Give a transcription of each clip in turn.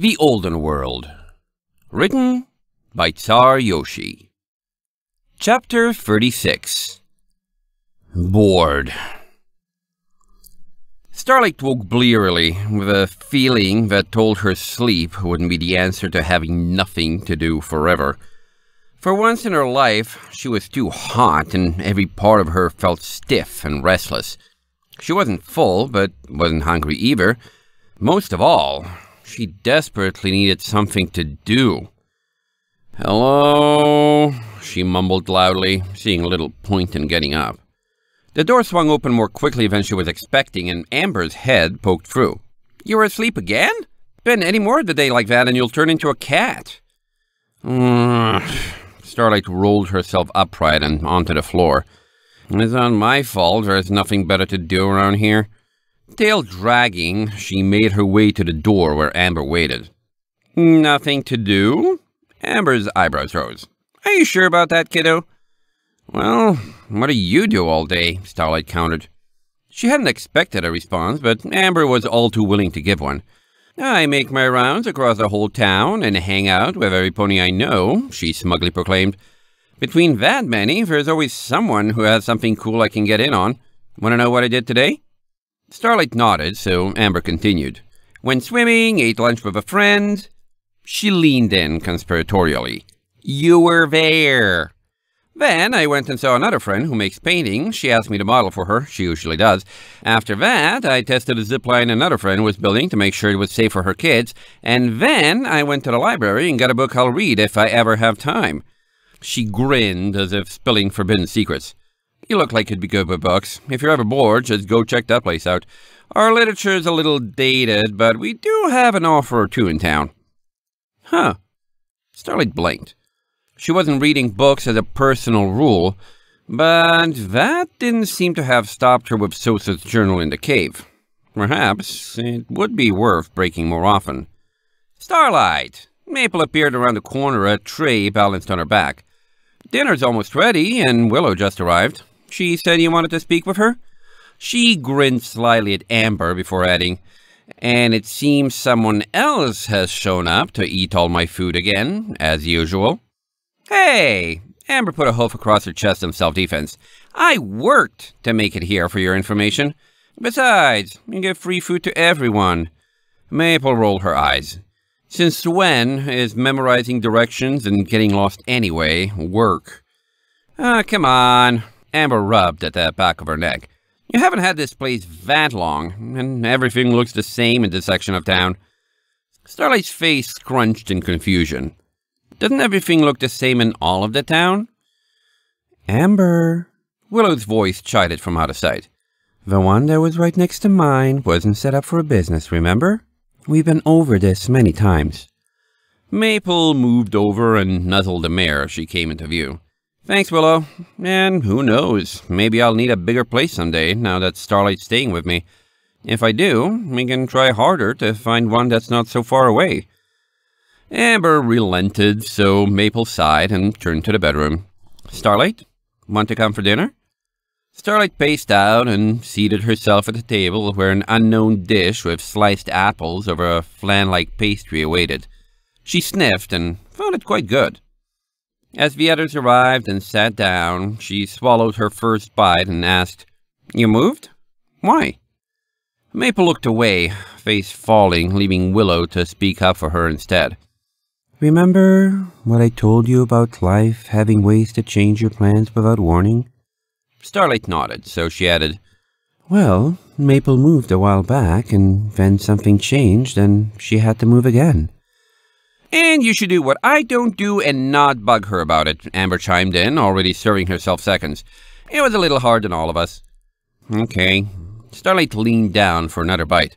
The Olden World Written by Tsar Yoshi Chapter 36 Bored Starlight woke blearily, with a feeling that told her sleep wouldn't be the answer to having nothing to do forever. For once in her life, she was too hot, and every part of her felt stiff and restless. She wasn't full, but wasn't hungry either. Most of all, she desperately needed something to do. Hello, she mumbled loudly, seeing little point in getting up. The door swung open more quickly than she was expecting, and Amber's head poked through. You were asleep again? Spend any more of the day like that and you'll turn into a cat. Starlight rolled herself upright and onto the floor. It's not my fault. There's nothing better to do around here. Tail dragging, she made her way to the door where Amber waited. Nothing to do? Amber's eyebrows rose. Are you sure about that, kiddo? Well, what do you do all day? Starlight countered. She hadn't expected a response, but Amber was all too willing to give one. I make my rounds across the whole town and hang out with every pony I know, she smugly proclaimed. Between that many, there's always someone who has something cool I can get in on. Want to know what I did today? Starlight nodded, so Amber continued. Went swimming, ate lunch with a friend. She leaned in conspiratorially. You were there. Then I went and saw another friend who makes paintings. She asked me to model for her. She usually does. After that, I tested a zip line another friend was building to make sure it was safe for her kids. And then I went to the library and got a book I'll read if I ever have time. She grinned as if spilling forbidden secrets. You look like you'd be good with books. If you're ever bored, just go check that place out. Our literature is a little dated, but we do have an offer or two in town. Huh. Starlight blinked. She wasn't reading books as a personal rule, but that didn't seem to have stopped her with Sosa's journal in the cave. Perhaps it would be worth breaking more often. Starlight! Maple appeared around the corner, a tray balanced on her back. Dinner's almost ready, and Willow just arrived. She said you wanted to speak with her? She grinned slyly at Amber before adding, And it seems someone else has shown up to eat all my food again, as usual. Hey! Amber put a hoof across her chest in self-defense. I worked to make it here for your information. Besides, you give free food to everyone. Maple rolled her eyes. Since when is memorizing directions and getting lost anyway work? Ah, oh, come on. Amber rubbed at the back of her neck. You haven't had this place that long, and everything looks the same in this section of town. Starlight's face scrunched in confusion. Doesn't everything look the same in all of the town? Amber, Willow's voice chided from out of sight. The one that was right next to mine wasn't set up for business, remember? We've been over this many times. Maple moved over and nuzzled the mare as she came into view. Thanks, Willow. And who knows, maybe I'll need a bigger place someday now that Starlight's staying with me. If I do, we can try harder to find one that's not so far away. Amber relented, so Maple sighed and turned to the bedroom. Starlight, want to come for dinner? Starlight paced out and seated herself at the table where an unknown dish with sliced apples over a flan-like pastry awaited. She sniffed and found it quite good. As the others arrived and sat down, she swallowed her first bite and asked, You moved? Why? Maple looked away, face falling, leaving Willow to speak up for her instead. Remember what I told you about life having ways to change your plans without warning? Starlight nodded, so she added, Well, Maple moved a while back, and then something changed, and she had to move again. And you should do what I don't do and not bug her about it, Amber chimed in, already serving herself seconds. It was a little hard on all of us. Okay. Starlight leaned down for another bite.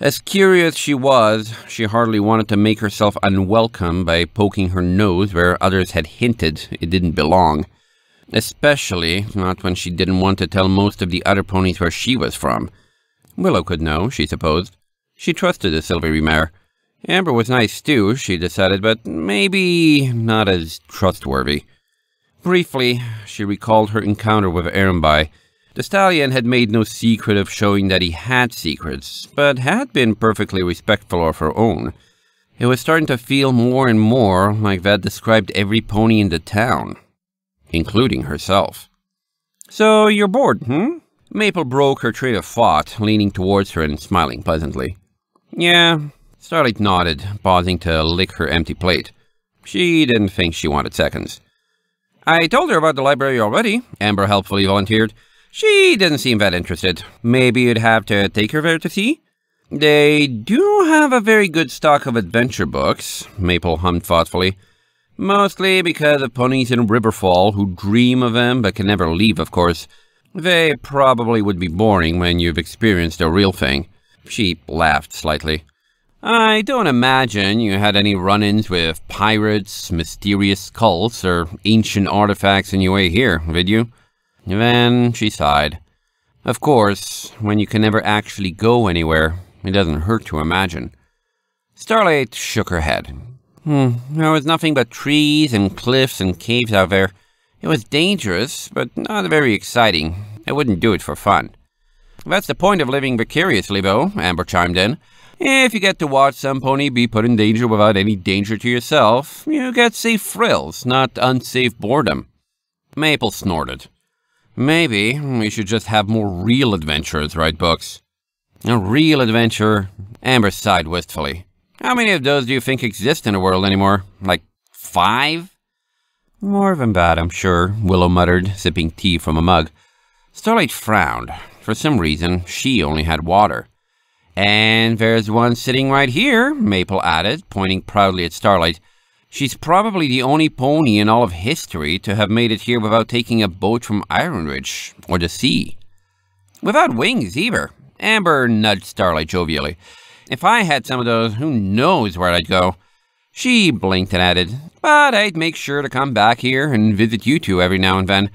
As curious she was, she hardly wanted to make herself unwelcome by poking her nose where others had hinted it didn't belong. Especially not when she didn't want to tell most of the other ponies where she was from. Willow could know, she supposed. She trusted the silvery mare. Amber was nice too, she decided, but maybe not as trustworthy. Briefly, she recalled her encounter with Arambai. The stallion had made no secret of showing that he had secrets, but had been perfectly respectful of her own. It was starting to feel more and more like that described every pony in the town, including herself. So you're bored, hmm? Maple broke her train of thought, leaning towards her and smiling pleasantly. Yeah, Starlight nodded, pausing to lick her empty plate. She didn't think she wanted seconds. I told her about the library already, Amber helpfully volunteered. She didn't seem that interested. Maybe you'd have to take her there to see? They do have a very good stock of adventure books, Maple hummed thoughtfully. Mostly because of ponies in Riverfall who dream of them but can never leave, of course. They probably would be boring when you've experienced a real thing. She laughed slightly. I don't imagine you had any run-ins with pirates, mysterious cults, or ancient artifacts in your way here, did you? Then she sighed. Of course, when you can never actually go anywhere, it doesn't hurt to imagine. Starlight shook her head. Hmm, there was nothing but trees and cliffs and caves out there. It was dangerous, but not very exciting. I wouldn't do it for fun. That's the point of living vicariously, though, Amber chimed in. If you get to watch some pony be put in danger without any danger to yourself, you get safe frills, not unsafe boredom. Maple snorted. Maybe we should just have more real adventures write books. A real adventure, Amber sighed wistfully. How many of those do you think exist in the world anymore? Like five? More than that, I'm sure, Willow muttered, sipping tea from a mug. Starlight frowned. For some reason, she only had water. And there's one sitting right here, Maple added, pointing proudly at Starlight. She's probably the only pony in all of history to have made it here without taking a boat from Ironridge, or the sea. Without wings, either. Amber nudged Starlight jovially. If I had some of those, who knows where I'd go. She blinked and added, but I'd make sure to come back here and visit you two every now and then.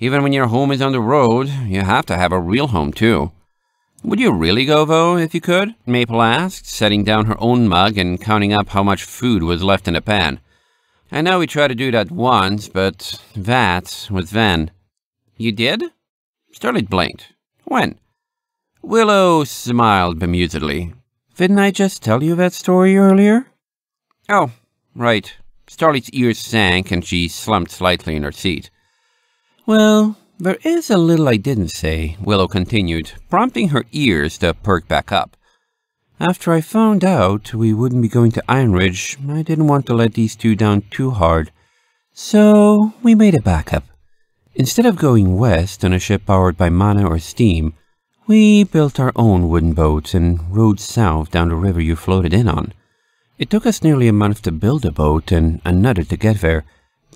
Even when your home is on the road, you have to have a real home, too. Would you really go, though, if you could? Maple asked, setting down her own mug and counting up how much food was left in a pan. I know we tried to do that once, but that was then. You did? Starlight blinked. When? Willow smiled bemusedly. Didn't I just tell you that story earlier? Oh, right. Starlight's ears sank and she slumped slightly in her seat. Well, there is a little I didn't say, Willow continued, prompting her ears to perk back up. After I found out we wouldn't be going to Iron Ridge, I didn't want to let these two down too hard, so we made a backup. Instead of going west on a ship powered by mana or steam, we built our own wooden boats and rowed south down the river you floated in on. It took us nearly a month to build a boat and another to get there,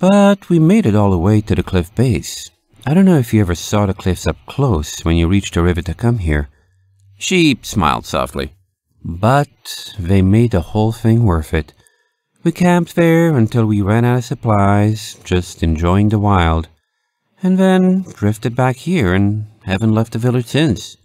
but we made it all the way to the cliff base. I don't know if you ever saw the cliffs up close when you reached the river to come here. She smiled softly. But they made the whole thing worth it. We camped there until we ran out of supplies, just enjoying the wild, and then drifted back here and haven't left the village since.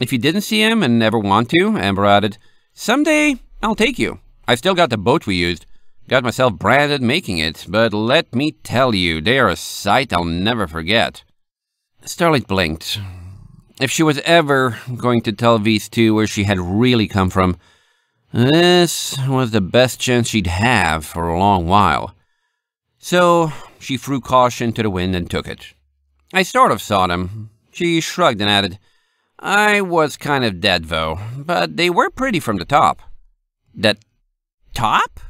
If you didn't see him and never want to, Amber added, someday I'll take you. I've still got the boat we used. Got myself branded making it, but let me tell you, they are a sight I'll never forget. Starlight blinked. If she was ever going to tell these two where she had really come from, this was the best chance she'd have for a long while. So she threw caution to the wind and took it. I sort of saw them. She shrugged and added, I was kind of dead, though, but they were pretty from the top. That top?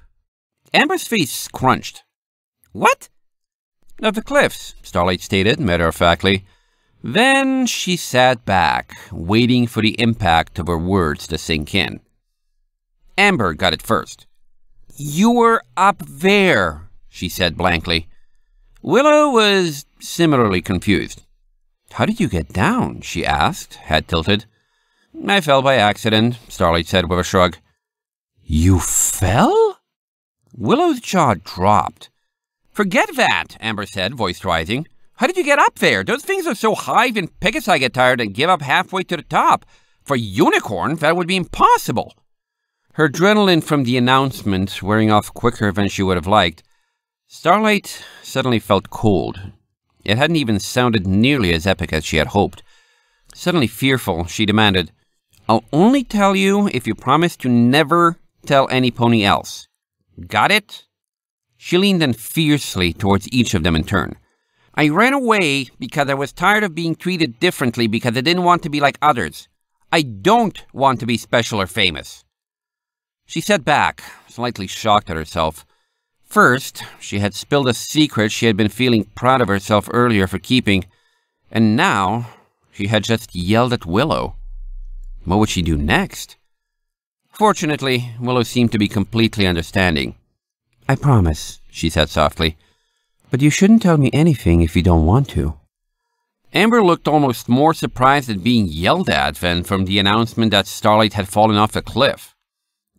Amber's face crunched. What? Of the cliffs, Starlight stated matter-of-factly. Then she sat back, waiting for the impact of her words to sink in. Amber got it first. You were up there, she said blankly. Willow was similarly confused. How did you get down? she asked, head tilted. I fell by accident, Starlight said with a shrug. You fell? Willow's jaw dropped. Forget that, Amber said, voice rising. How did you get up there? Those things are so high, even Pegasus get tired and give up halfway to the top. For Unicorn, that would be impossible. Her adrenaline from the announcement wearing off quicker than she would have liked, Starlight suddenly felt cold. It hadn't even sounded nearly as epic as she had hoped. Suddenly fearful, she demanded, I'll only tell you if you promise to never tell any pony else. Got it? She leaned in fiercely towards each of them in turn. I ran away because I was tired of being treated differently because I didn't want to be like others. I don't want to be special or famous. She sat back, slightly shocked at herself. First, she had spilled a secret she had been feeling proud of herself earlier for keeping, and now she had just yelled at Willow. What would she do next? Fortunately, Willow seemed to be completely understanding. I promise, she said softly. But you shouldn't tell me anything if you don't want to. Amber looked almost more surprised at being yelled at than from the announcement that Starlight had fallen off a cliff.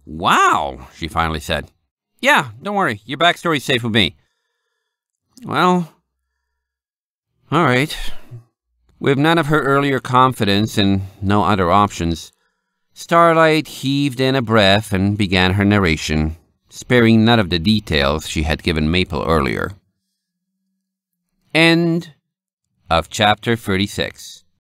Wow, she finally said. Yeah, don't worry, your backstory's safe with me. Well, all right. With none of her earlier confidence and no other options, Starlight heaved in a breath and began her narration, sparing none of the details she had given Maple earlier. End of chapter 36